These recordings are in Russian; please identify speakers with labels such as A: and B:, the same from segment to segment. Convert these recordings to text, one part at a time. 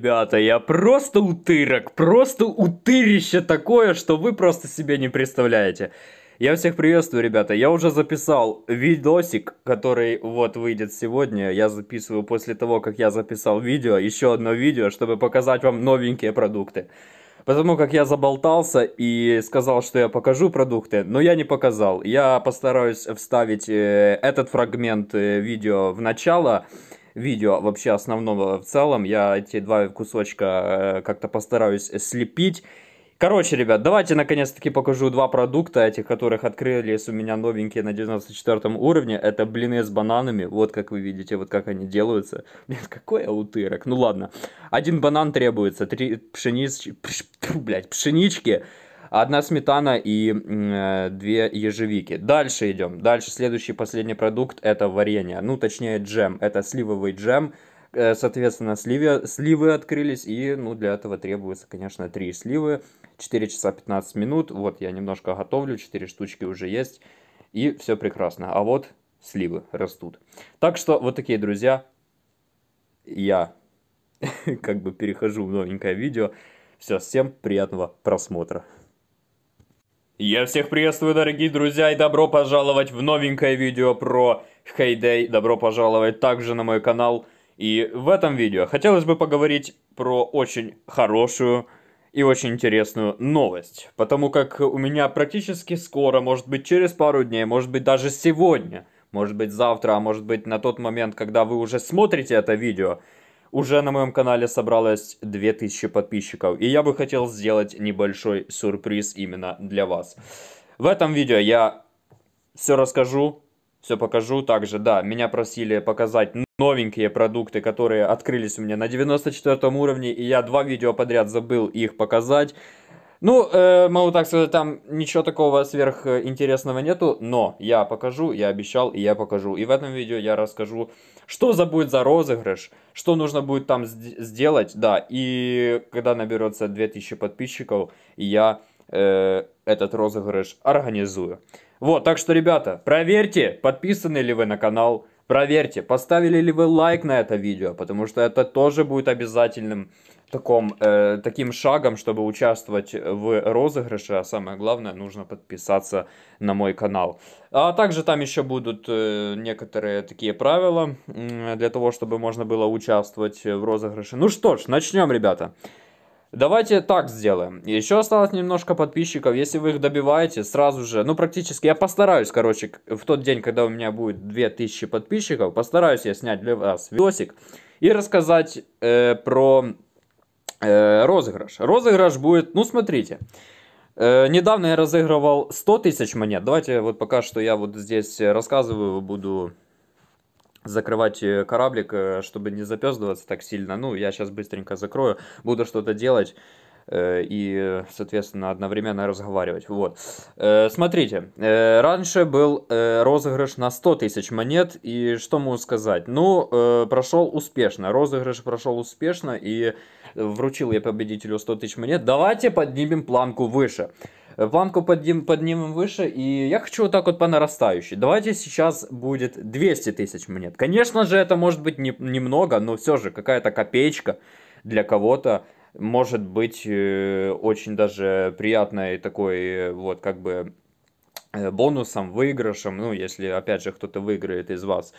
A: Ребята, я просто утырок, просто утырище такое, что вы просто себе не представляете. Я всех приветствую, ребята. Я уже записал видосик, который вот выйдет сегодня. Я записываю после того, как я записал видео, еще одно видео, чтобы показать вам новенькие продукты. Потому как я заболтался и сказал, что я покажу продукты, но я не показал. Я постараюсь вставить э, этот фрагмент э, видео в начало, видео вообще основного в целом. Я эти два кусочка э, как-то постараюсь слепить. Короче, ребят, давайте наконец-таки покажу два продукта, этих, которых открылись у меня новенькие на 94 уровне. Это блины с бананами, вот как вы видите, вот как они делаются. Блин, какой аутырок, ну ладно. Один банан требуется, три пшенички. Пш... Блядь, пшенички, Одна сметана и э, две ежевики. Дальше идем. Дальше следующий, последний продукт – это варенье. Ну, точнее, джем. Это сливовый джем. Э, соответственно, сливы, сливы открылись, и ну, для этого требуется, конечно, 3 сливы, 4 часа 15 минут. Вот, я немножко готовлю, 4 штучки уже есть, и все прекрасно. А вот сливы растут. Так что, вот такие, друзья, я как бы перехожу в новенькое видео. Все, всем приятного просмотра. Я всех приветствую, дорогие друзья, и добро пожаловать в новенькое видео про Heyday. Добро пожаловать также на мой канал. И в этом видео хотелось бы поговорить про очень хорошую и очень интересную новость. Потому как у меня практически скоро, может быть через пару дней, может быть даже сегодня, может быть завтра, а может быть на тот момент, когда вы уже смотрите это видео – уже на моем канале собралось 2000 подписчиков, и я бы хотел сделать небольшой сюрприз именно для вас. В этом видео я все расскажу, все покажу. Также, да, меня просили показать новенькие продукты, которые открылись у меня на 94 уровне, и я два видео подряд забыл их показать. Ну, э, могу так сказать, там ничего такого сверхинтересного нету, но я покажу, я обещал и я покажу. И в этом видео я расскажу, что за будет за розыгрыш, что нужно будет там сделать, да. И когда наберется 2000 подписчиков, я э, этот розыгрыш организую. Вот, так что, ребята, проверьте, подписаны ли вы на канал, проверьте, поставили ли вы лайк на это видео, потому что это тоже будет обязательным таком, э, таким шагом, чтобы участвовать в розыгрыше, а самое главное, нужно подписаться на мой канал. А также там еще будут э, некоторые такие правила э, для того, чтобы можно было участвовать в розыгрыше. Ну что ж, начнем, ребята. Давайте так сделаем. Еще осталось немножко подписчиков. Если вы их добиваете, сразу же, ну практически, я постараюсь, короче, в тот день, когда у меня будет 2000 подписчиков, постараюсь я снять для вас видосик и рассказать э, про Э, розыгрыш. Розыгрыш будет, ну смотрите, э, недавно я разыгрывал 100 тысяч монет. Давайте вот пока что я вот здесь рассказываю, буду закрывать э, кораблик, чтобы не запездываться так сильно. Ну, я сейчас быстренько закрою, буду что-то делать и, соответственно, одновременно разговаривать. Вот. Смотрите, раньше был розыгрыш на 100 тысяч монет, и что могу сказать? Ну, прошел успешно, розыгрыш прошел успешно, и вручил я победителю 100 тысяч монет. Давайте поднимем планку выше. Э, планку подним, поднимем выше, и я хочу вот так вот по нарастающей. Давайте сейчас будет 200 тысяч монет. Конечно же, это может быть не, немного, но все же какая-то копеечка для кого-то может быть э, очень даже приятной такой э, вот как бы э, бонусом, выигрышем, ну если опять же кто-то выиграет из вас.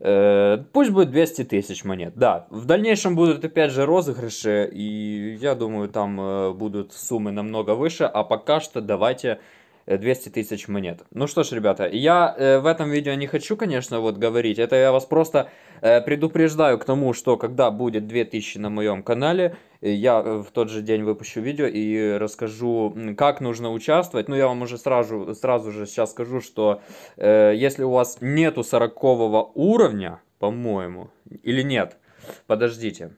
A: Э, пусть будет 200 тысяч монет, да. В дальнейшем будут опять же розыгрыши, и я думаю, там э, будут суммы намного выше, а пока что давайте 200 э, тысяч монет. Ну что ж, ребята, я э, в этом видео не хочу, конечно, вот говорить. Это я вас просто э, предупреждаю к тому, что когда будет 2000 на моем канале, я э, в тот же день выпущу видео и расскажу, как нужно участвовать. Ну, я вам уже сразу, сразу же сейчас скажу, что э, если у вас нету 40 уровня, по-моему, или нет, подождите.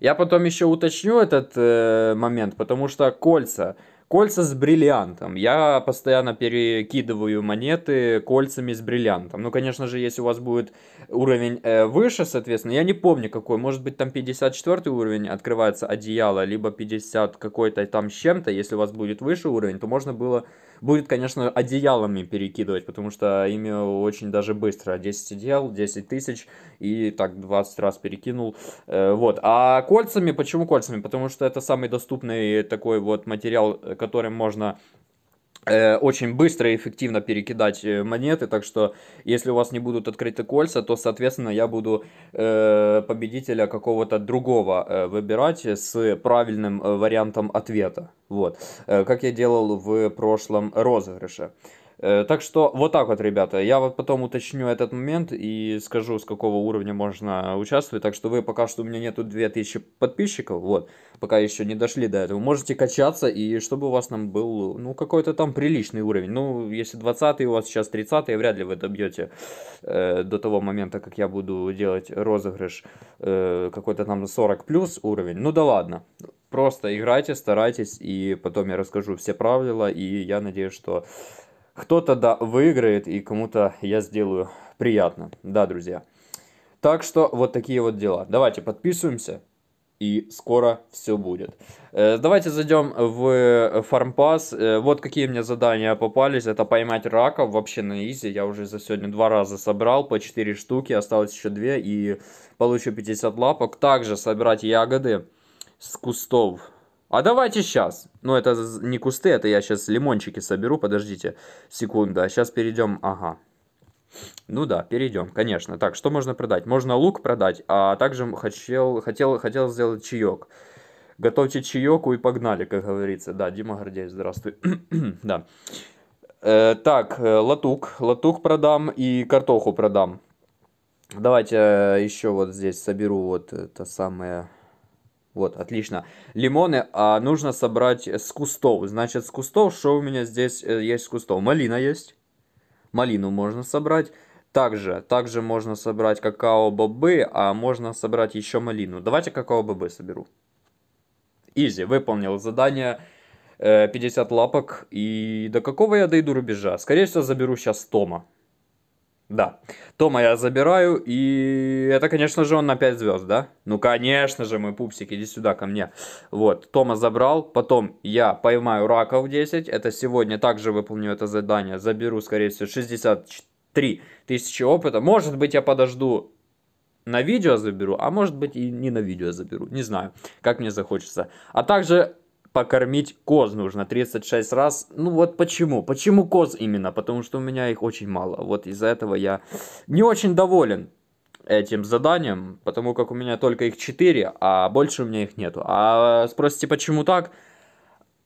A: Я потом еще уточню этот э, момент, потому что кольца Кольца с бриллиантом. Я постоянно перекидываю монеты кольцами с бриллиантом. Ну, конечно же, если у вас будет уровень э, выше, соответственно, я не помню какой, может быть, там 54 уровень открывается одеяло, либо 50 какой-то там с чем-то, если у вас будет выше уровень, то можно было, будет, конечно, одеялами перекидывать, потому что ими очень даже быстро, 10 одеял, 10 тысяч, и так 20 раз перекинул, э, вот. А кольцами, почему кольцами? Потому что это самый доступный такой вот материал, э, которым можно э, очень быстро и эффективно перекидать э, монеты, так что если у вас не будут открыты кольца, то, соответственно, я буду э, победителя какого-то другого э, выбирать с правильным э, вариантом ответа, вот, э, как я делал в прошлом розыгрыше. Э, так что вот так вот, ребята. Я вот потом уточню этот момент и скажу, с какого уровня можно участвовать. Так что вы пока что у меня нету 2000 подписчиков, вот, пока еще не дошли до этого. Можете качаться и чтобы у вас там был, ну, какой-то там приличный уровень. Ну, если 20 у вас сейчас 30 вряд ли вы добьете э, до того момента, как я буду делать розыгрыш э, какой-то там 40 плюс уровень. Ну да ладно. Просто играйте, старайтесь, и потом я расскажу все правила, и я надеюсь, что кто-то да, выиграет и кому-то я сделаю приятно. Да, друзья. Так что вот такие вот дела. Давайте подписываемся и скоро все будет. Э, давайте зайдем в э, фармпас. Э, вот какие мне задания попались. Это поймать раков вообще на изи. Я уже за сегодня два раза собрал по 4 штуки. Осталось еще 2 и получу 50 лапок. Также собрать ягоды с кустов а давайте сейчас. Ну, это не кусты, это я сейчас лимончики соберу. Подождите секунду. А сейчас перейдем. Ага. Ну да, перейдем, конечно. Так, что можно продать? Можно лук продать, а также хотел, хотел, хотел сделать чаек. Готовьте чаек и погнали, как говорится. Да, Дима Гордей, здравствуй. да. Э, так, э, латук. Латук продам и картоху продам. Давайте э, еще вот здесь соберу вот это самое вот, отлично. Лимоны а, нужно собрать с кустов. Значит, с кустов, что у меня здесь э, есть с кустов? Малина есть. Малину можно собрать. Также, также можно собрать какао-бобы, а можно собрать еще малину. Давайте какао-бобы соберу. Изи, выполнил задание 50 э, лапок. И до какого я дойду рубежа? Скорее всего, заберу сейчас Тома. Да. Тома я забираю, и это, конечно же, он на 5 звезд, да? Ну, конечно же, мой пупсик, иди сюда ко мне. Вот, Тома забрал, потом я поймаю раков 10, это сегодня также выполню это задание, заберу, скорее всего, 63 тысячи опыта. Может быть, я подожду на видео заберу, а может быть и не на видео заберу, не знаю, как мне захочется. А также покормить коз нужно 36 раз. Ну вот почему? Почему коз именно? Потому что у меня их очень мало. Вот из-за этого я не очень доволен этим заданием, потому как у меня только их 4, а больше у меня их нету. А спросите, почему так?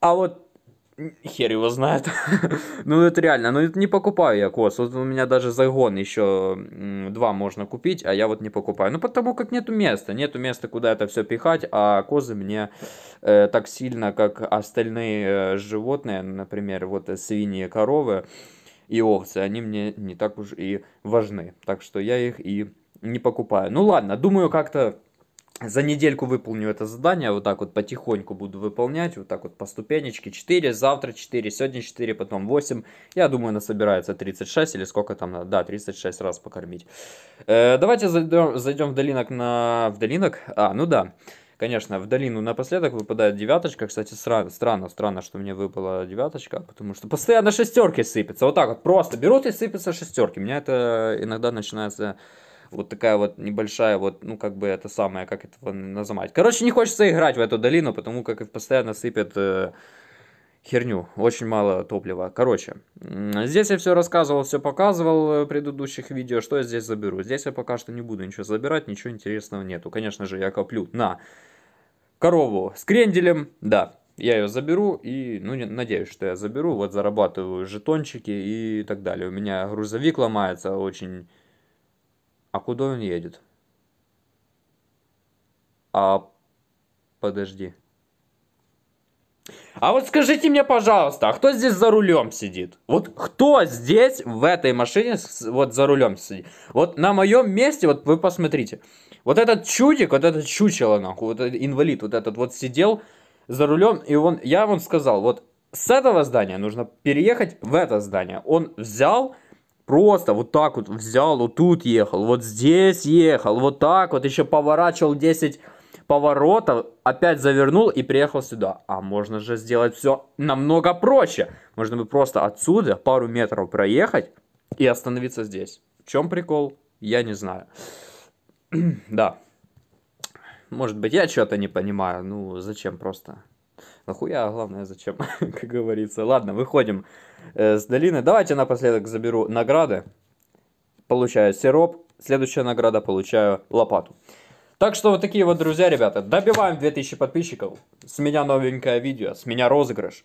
A: А вот Хер его знает. ну, это реально. Ну, это не покупаю я кос. Вот у меня даже загон еще два можно купить, а я вот не покупаю. Ну, потому как нету места. Нету места, куда это все пихать, а козы мне э, так сильно, как остальные э, животные, например, вот свиньи, коровы и овцы, они мне не так уж и важны. Так что я их и не покупаю. Ну, ладно, думаю, как-то за недельку выполню это задание, вот так вот потихоньку буду выполнять, вот так вот по ступенечке, 4, завтра 4, сегодня 4, потом 8, я думаю, насобирается собирается 36 или сколько там надо, да, 36 раз покормить. Э, давайте зайдем, зайдем в долинок на... в долинок? А, ну да, конечно, в долину напоследок выпадает девяточка, кстати, странно странно, странно, что мне выпала девяточка, потому что постоянно шестерки сыпятся, вот так вот, просто берут и сыпятся шестерки, меня это иногда начинается вот такая вот небольшая вот, ну как бы это самое, как это называть. Короче, не хочется играть в эту долину, потому как постоянно сыпят э, херню, очень мало топлива. Короче, здесь я все рассказывал, все показывал в э, предыдущих видео, что я здесь заберу. Здесь я пока что не буду ничего забирать, ничего интересного нету. Конечно же, я коплю на корову с кренделем, да, я ее заберу и, ну, надеюсь, что я заберу, вот зарабатываю жетончики и так далее. У меня грузовик ломается очень а куда он едет? А подожди. А вот скажите мне, пожалуйста, а кто здесь за рулем сидит? Вот кто здесь в этой машине вот за рулем сидит? Вот на моем месте, вот вы посмотрите. Вот этот чудик, вот этот чучело, нахуй, вот этот инвалид вот этот вот сидел за рулем, и он, я вам сказал, вот с этого здания нужно переехать в это здание. Он взял, Просто вот так вот взял, вот тут ехал, вот здесь ехал, вот так вот, еще поворачивал 10 поворотов, опять завернул и приехал сюда. А можно же сделать все намного проще. Можно бы просто отсюда пару метров проехать и остановиться здесь. В чем прикол? Я не знаю. да. Может быть, я что-то не понимаю. Ну, зачем просто? Нахуя, а главное, зачем, как говорится. Ладно, выходим э, с долины. Давайте напоследок заберу награды. Получаю сироп. Следующая награда получаю лопату. Так что вот такие вот друзья, ребята. Добиваем 2000 подписчиков. С меня новенькое видео, с меня розыгрыш.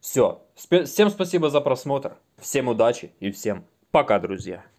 A: Все. Всем спасибо за просмотр. Всем удачи и всем пока, друзья.